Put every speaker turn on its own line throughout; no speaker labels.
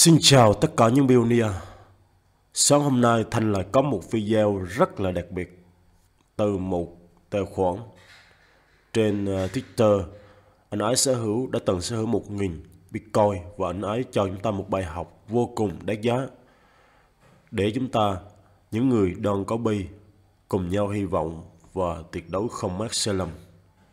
Xin chào tất cả những pioneer. Sáng hôm nay Thành lại có một video rất là đặc biệt từ một tài khoản trên ờ, Twitter. Anh ấy sở hữu đã từng sở hữu 1.000 Bitcoin và anh ấy cho chúng ta một bài học vô cùng đáng giá để chúng ta những người đang có bi cùng nhau hy vọng và tuyệt đối không mắc sai lầm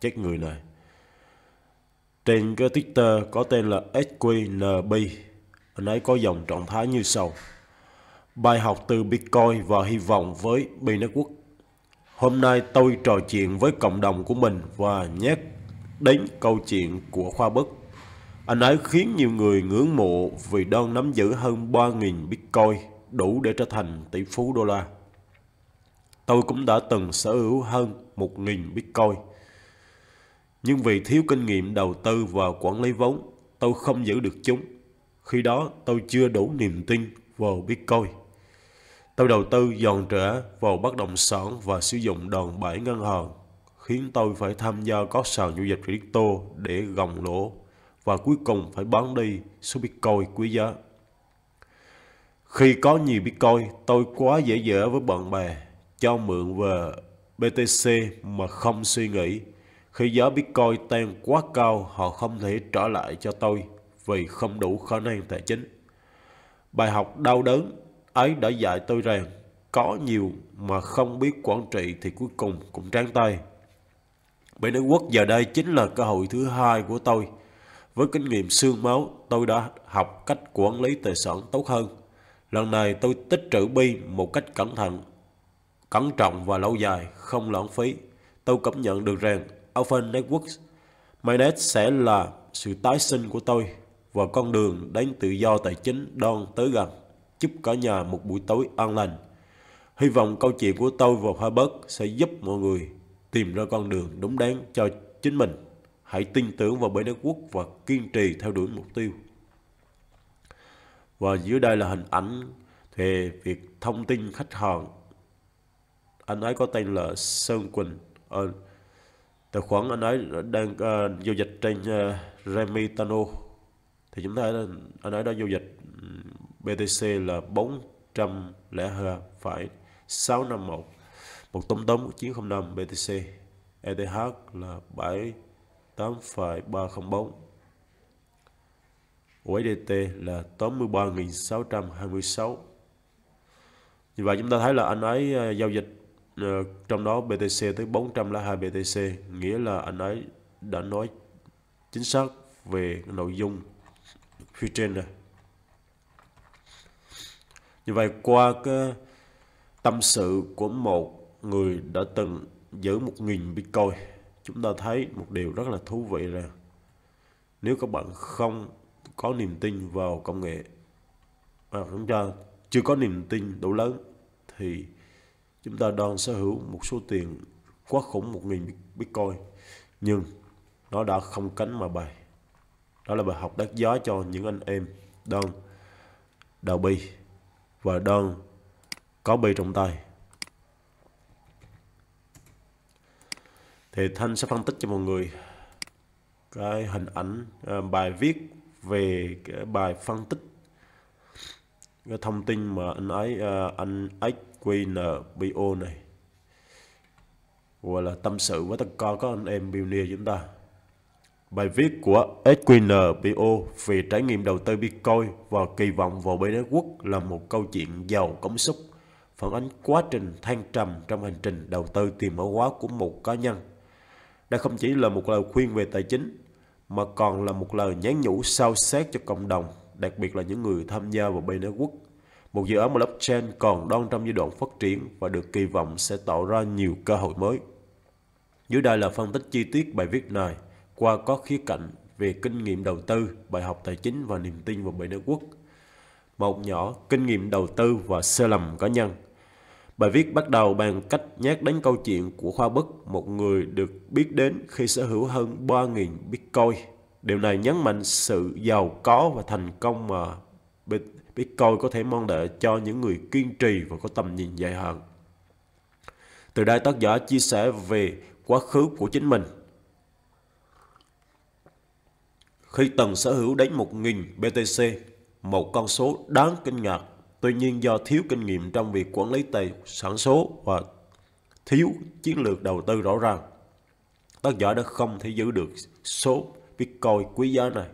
chết người này trên cái Twitter có tên là SQNB anh ấy có dòng trạng thái như sau. Bài học từ Bitcoin và hy vọng với B-Network. Hôm nay tôi trò chuyện với cộng đồng của mình và nhắc đến câu chuyện của Khoa Bất. Anh ấy khiến nhiều người ngưỡng mộ vì đang nắm giữ hơn 3.000 Bitcoin đủ để trở thành tỷ phú đô la. Tôi cũng đã từng sở hữu hơn 1.000 Bitcoin. Nhưng vì thiếu kinh nghiệm đầu tư và quản lý vốn, tôi không giữ được chúng. Khi đó tôi chưa đủ niềm tin vào Bitcoin. Tôi đầu tư dòn trở vào bất động sản và sử dụng đòn bẩy ngân hàng, khiến tôi phải tham gia các sàn giao dịch crypto để gồng lỗ và cuối cùng phải bán đi số Bitcoin quý giá. Khi có nhiều Bitcoin, tôi quá dễ dỡ với bạn bè, cho mượn về BTC mà không suy nghĩ. Khi giá Bitcoin tăng quá cao, họ không thể trả lại cho tôi vì không đủ khả năng tài chính. Bài học đau đớn ấy đã dạy tôi rằng có nhiều mà không biết quản trị thì cuối cùng cũng tráng tay. Mỹ Đức Quốc giờ đây chính là cơ hội thứ hai của tôi. Với kinh nghiệm xương máu, tôi đã học cách quản lý tài sản tốt hơn. Lần này tôi tích trữ bi một cách cẩn thận, cẩn trọng và lâu dài, không lãng phí. Tôi cảm nhận được rằng Open Networks Mainnet sẽ là sự tái sinh của tôi và con đường đến tự do tài chính đang tới gần, chúc cả nhà một buổi tối an lành. Hy vọng câu chuyện của tôi và hoa bớt sẽ giúp mọi người tìm ra con đường đúng đắn cho chính mình. Hãy tin tưởng vào bể đất quốc và kiên trì theo đuổi mục tiêu. Và dưới đây là hình ảnh về việc thông tin khách hàng. Anh ấy có tên là Sơn Quỳnh. Ờ, tài khoản anh ấy đang uh, giao dịch trên uh, ờ, Remitano thì chúng ta ở nơi đó giao dịch BTC là 402,651 một tấm tấm 905 BTC ETH là 78,304 USDT là 83.626 như vậy chúng ta thấy là anh ấy ờ, giao dịch ờ, trong đó BTC tới 402 BTC nghĩa là anh ấy đã nói chính xác về nội dung phía trên này như vậy qua cái tâm sự của một người đã từng giữ một nghìn Bitcoin chúng ta thấy một điều rất là thú vị là nếu các bạn không có niềm tin vào công nghệ và chúng ta chưa có niềm tin đủ lớn thì chúng ta đang sở hữu một số tiền quá khủng một nghìn Bitcoin nhưng nó đã không cánh mà bay đó là bài học đắt giá cho những anh em đơn đầu bi và đơn có bi trong tay thì thanh sẽ phân tích cho mọi người cái hình ảnh à, bài viết về cái bài phân tích cái thông tin mà anh ấy à, anh XQNBO này gọi là tâm sự với tất cả các anh em pioneer chúng ta Bài viết của SQNPO về trải nghiệm đầu tư Bitcoin và kỳ vọng vào BD quốc là một câu chuyện giàu cảm xúc, phản ánh quá trình than trầm trong hành trình đầu tư tiền mã hóa của một cá nhân. Đây không chỉ là một lời khuyên về tài chính, mà còn là một lời nhắn nhủ sâu xét cho cộng đồng, đặc biệt là những người tham gia vào BD quốc. Một dự án blockchain còn đang trong giai đoạn phát triển và được kỳ vọng sẽ tạo ra nhiều cơ hội mới. Dưới đây là phân tích chi tiết bài viết này qua có khía cạnh về kinh nghiệm đầu tư, bài học tài chính và niềm tin vào bảy nước quốc. Một nhỏ, kinh nghiệm đầu tư và sơ lầm cá nhân. Bài viết bắt đầu bằng cách nhắc đến câu chuyện của Khoa Bất, một người được biết đến khi sở hữu hơn 3.000 Bitcoin. Điều này nhấn mạnh sự giàu có và thành công mà Bitcoin có thể mong đợi cho những người kiên trì và có tầm nhìn dài hạn. Từ đây tác giả chia sẻ về quá khứ của chính mình, khi tầng sở hữu đến 1.000 BTC, một con số đáng kinh ngạc. Tuy nhiên do thiếu kinh nghiệm trong việc quản lý tài sản số và thiếu chiến lược đầu tư rõ ràng, tác giả đã không thể giữ được số Bitcoin quý giá này.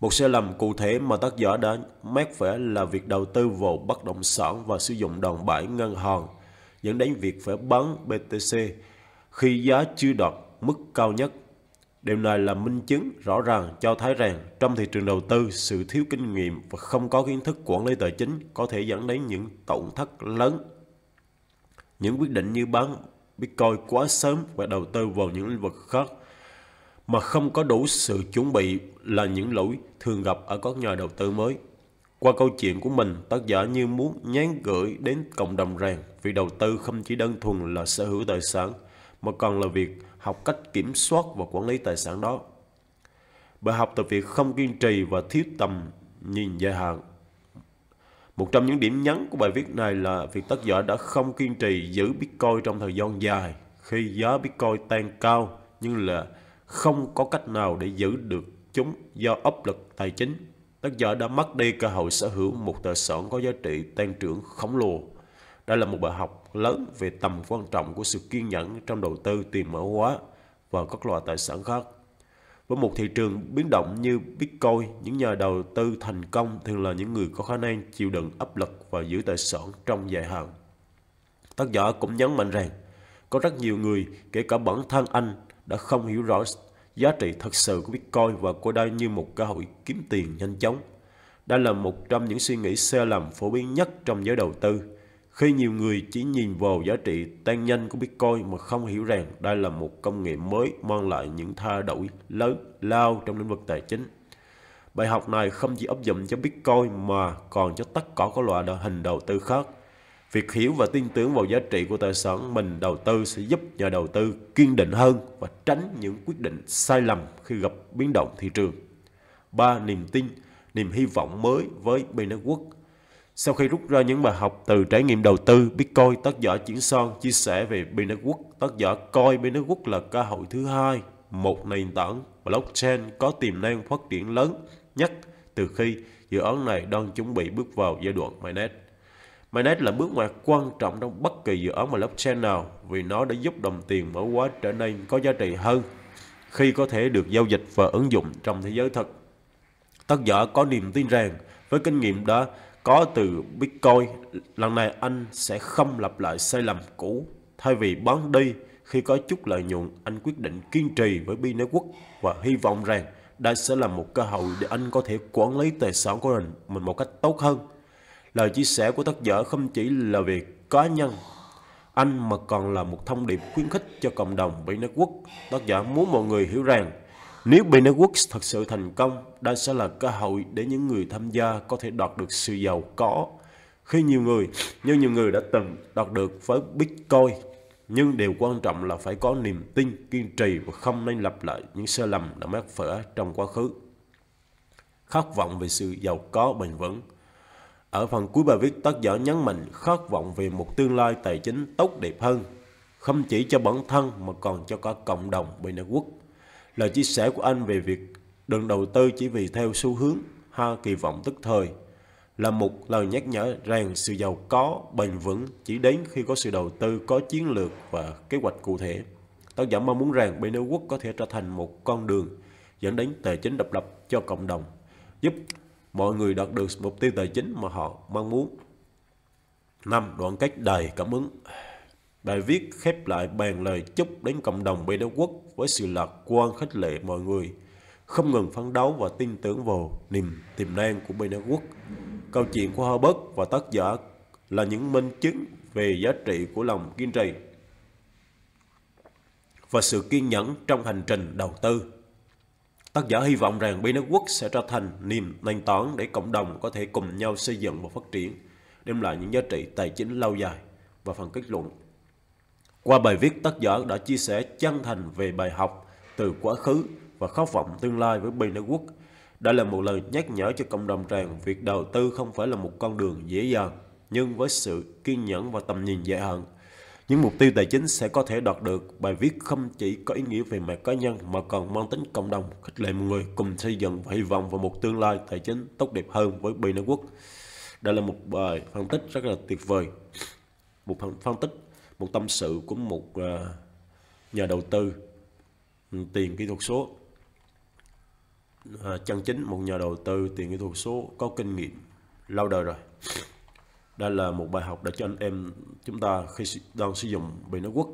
Một sai lầm cụ thể mà tác giả đã mát vẽ là việc đầu tư vào bất động sản và sử dụng đòn bẩy ngân hàng, dẫn đến việc phải bán BTC khi giá chưa đạt mức cao nhất Điều này là minh chứng rõ ràng cho thấy rằng trong thị trường đầu tư, sự thiếu kinh nghiệm và không có kiến thức quản lý tài chính có thể dẫn đến những tổn thất lớn. Những quyết định như bán Bitcoin quá sớm và đầu tư vào những lĩnh vực khác mà không có đủ sự chuẩn bị là những lỗi thường gặp ở các nhà đầu tư mới. Qua câu chuyện của mình, tác giả như muốn nhắn gửi đến cộng đồng rằng việc đầu tư không chỉ đơn thuần là sở hữu tài sản mà còn là việc học cách kiểm soát và quản lý tài sản đó. Bài học từ việc không kiên trì và thiếu tầm nhìn dài hạn. Một trong những điểm nhấn của bài viết này là việc tác giả đã không kiên trì giữ Bitcoin trong thời gian dài khi giá Bitcoin tăng cao nhưng là không có cách nào để giữ được chúng do áp lực tài chính. Tác giả đã mất đi cơ hội sở hữu một tài sản có giá trị tăng trưởng khổng lồ đây là một bài học lớn về tầm quan trọng của sự kiên nhẫn trong đầu tư tiền mã hóa và các loại tài sản khác. Với một thị trường biến động như Bitcoin, những nhà đầu tư thành công thường là những người có khả năng chịu đựng áp lực và giữ tài sản trong dài hạn. Tác giả cũng nhấn mạnh rằng, có rất nhiều người, kể cả bản thân anh, đã không hiểu rõ giá trị thật sự của Bitcoin và coi đây như một cơ hội kiếm tiền nhanh chóng. Đây là một trong những suy nghĩ sai lầm phổ biến nhất trong giới đầu tư khi nhiều người chỉ nhìn vào giá trị tăng nhanh của Bitcoin mà không hiểu rằng đây là một công nghệ mới mang lại những thay đổi lớn lao trong lĩnh vực tài chính. Bài học này không chỉ áp dụng cho Bitcoin mà còn cho tất cả các loại đội hình đầu tư khác. Việc hiểu và tin tưởng vào giá trị của tài sản mình đầu tư sẽ giúp nhà đầu tư kiên định hơn và tránh những quyết định sai lầm khi gặp biến động thị trường. 3. Niềm tin, niềm hy vọng mới với Binance network sau khi rút ra những bài học từ trải nghiệm đầu tư, Bitcoin tác giả Triển Son chia sẻ về Binance Tác giả coi Binance là cơ hội thứ hai, một nền tảng blockchain có tiềm năng phát triển lớn nhất từ khi dự án này đang chuẩn bị bước vào giai đoạn mainnet. Mainnet là bước ngoặt quan trọng trong bất kỳ dự án blockchain nào vì nó đã giúp đồng tiền mở hóa trở nên có giá trị hơn khi có thể được giao dịch và ứng dụng trong thế giới thật. Tác giả có niềm tin rằng với kinh nghiệm đã có từ Bitcoin, lần này anh sẽ không lặp lại sai lầm cũ. Thay vì bán đi khi có chút lợi nhuận, anh quyết định kiên trì với binance và hy vọng rằng đây sẽ là một cơ hội để anh có thể quản lý tài sản của mình, một cách tốt hơn. Lời chia sẻ của tác giả không chỉ là việc cá nhân anh mà còn là một thông điệp khuyến khích cho cộng đồng binance Tác giả muốn mọi người hiểu rằng nếu Beneworks thật sự thành công, đây sẽ là cơ hội để những người tham gia có thể đạt được sự giàu có. Khi nhiều người, như nhiều người đã từng đạt được với Bitcoin, nhưng điều quan trọng là phải có niềm tin, kiên trì và không nên lặp lại những sai lầm đã mắc phải trong quá khứ. Khát vọng về sự giàu có bền vững Ở phần cuối bài viết, tác giả nhấn mạnh khát vọng về một tương lai tài chính tốt đẹp hơn, không chỉ cho bản thân mà còn cho cả cộng đồng Beneworks Lời chia sẻ của anh về việc đừng đầu tư chỉ vì theo xu hướng ha kỳ vọng tức thời là một lời nhắc nhở rằng sự giàu có bền vững chỉ đến khi có sự đầu tư có chiến lược và kế hoạch cụ thể. Tác giả mong muốn rằng bên quốc có thể trở thành một con đường dẫn đến tài chính độc lập cho cộng đồng, giúp mọi người đạt được mục tiêu tài chính mà họ mong muốn. năm Đoạn cách đầy cảm ứng Bài viết khép lại bàn lời chúc đến cộng đồng Bê Đá Quốc với sự lạc quan khích lệ mọi người, không ngừng phấn đấu và tin tưởng vào niềm tiềm năng của Bê Đá Quốc. Câu chuyện của Herbert và tác giả là những minh chứng về giá trị của lòng kiên trì và sự kiên nhẫn trong hành trình đầu tư. Tác giả hy vọng rằng Bê Đá Quốc sẽ trở thành niềm nền tảng để cộng đồng có thể cùng nhau xây dựng và phát triển, đem lại những giá trị tài chính lâu dài và phần kết luận qua bài viết, tác giả đã chia sẻ chân thành về bài học từ quá khứ và khát vọng tương lai với bình quốc Đây là một lời nhắc nhở cho cộng đồng rằng việc đầu tư không phải là một con đường dễ dàng, nhưng với sự kiên nhẫn và tầm nhìn dài hạn, những mục tiêu tài chính sẽ có thể đạt được. Bài viết không chỉ có ý nghĩa về mặt cá nhân mà còn mang tính cộng đồng, khích lệ mọi người cùng xây dựng và hy vọng vào một tương lai tài chính tốt đẹp hơn với bình quốc Đây là một bài phân tích rất là tuyệt vời. Một phân tích một tâm sự của một ờ, nhà đầu tư tiền kỹ thuật số ờ, chân chính một nhà đầu tư tiền kỹ thuật số có kinh nghiệm lâu đời rồi đây là một bài học để cho anh em chúng ta khi đang sử dụng bị nó quốc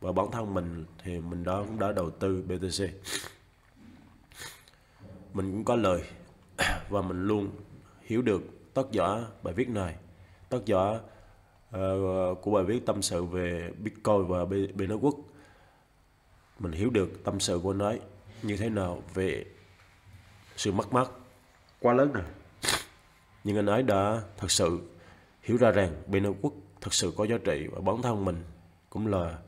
và bản thân mình thì mình đã cũng đã đầu tư BTC mình cũng có lời và mình luôn hiểu được tác giả bài viết này tác giả Ờ, của bài viết tâm sự về Bitcoin và Belarus quốc mình hiểu được tâm sự của anh ấy như thế nào về sự mất mát quá lớn rồi nhưng anh ấy đã thật sự hiểu ra rằng Belarus quốc thật sự có giá trị và bản thân mình cũng là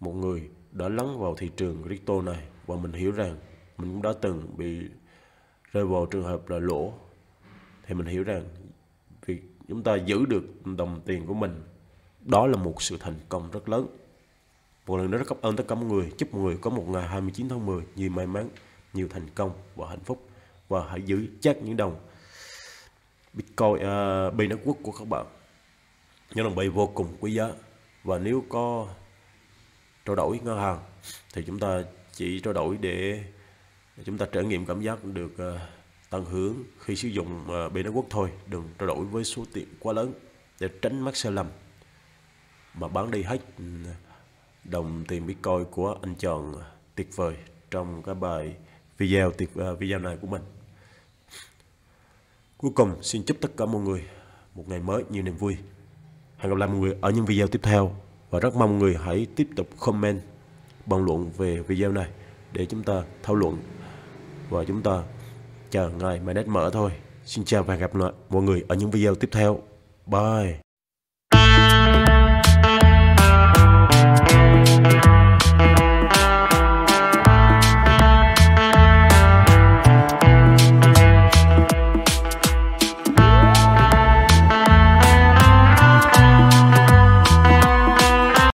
một người đã lắng vào thị trường crypto này và mình hiểu rằng mình cũng đã từng bị rơi vào trường hợp là lỗ thì mình hiểu rằng chúng ta giữ được đồng tiền của mình đó là một sự thành công rất lớn một lần nữa rất cảm ơn tất cả mọi người chúc mọi người có một ngày 29 tháng 10 nhiều may mắn nhiều thành công và hạnh phúc và hãy giữ chắc những đồng Bitcoin uh, à, quốc của các bạn những đồng bay vô cùng quý giá và nếu có trao đổi ngân hàng thì chúng ta chỉ trao đổi để chúng ta trải nghiệm cảm giác được uh, tận hưởng khi sử dụng ờ, bị đá quốc thôi đừng trao đổi với số tiền quá lớn để tránh mắc sai lầm mà bán đi hết ừ, đồng tiền bitcoin của anh chọn tuyệt vời trong cái bài video tuyệt uh, video này của mình cuối cùng xin chúc tất cả mọi người một ngày mới nhiều niềm vui hẹn gặp lại mọi người ở những video tiếp theo và rất mong mọi người hãy tiếp tục comment bàn luận về video này để chúng ta thảo luận và chúng ta chờ ngày mà net mở thôi. Xin chào và gặp lại mọi người ở những video tiếp theo. Bye!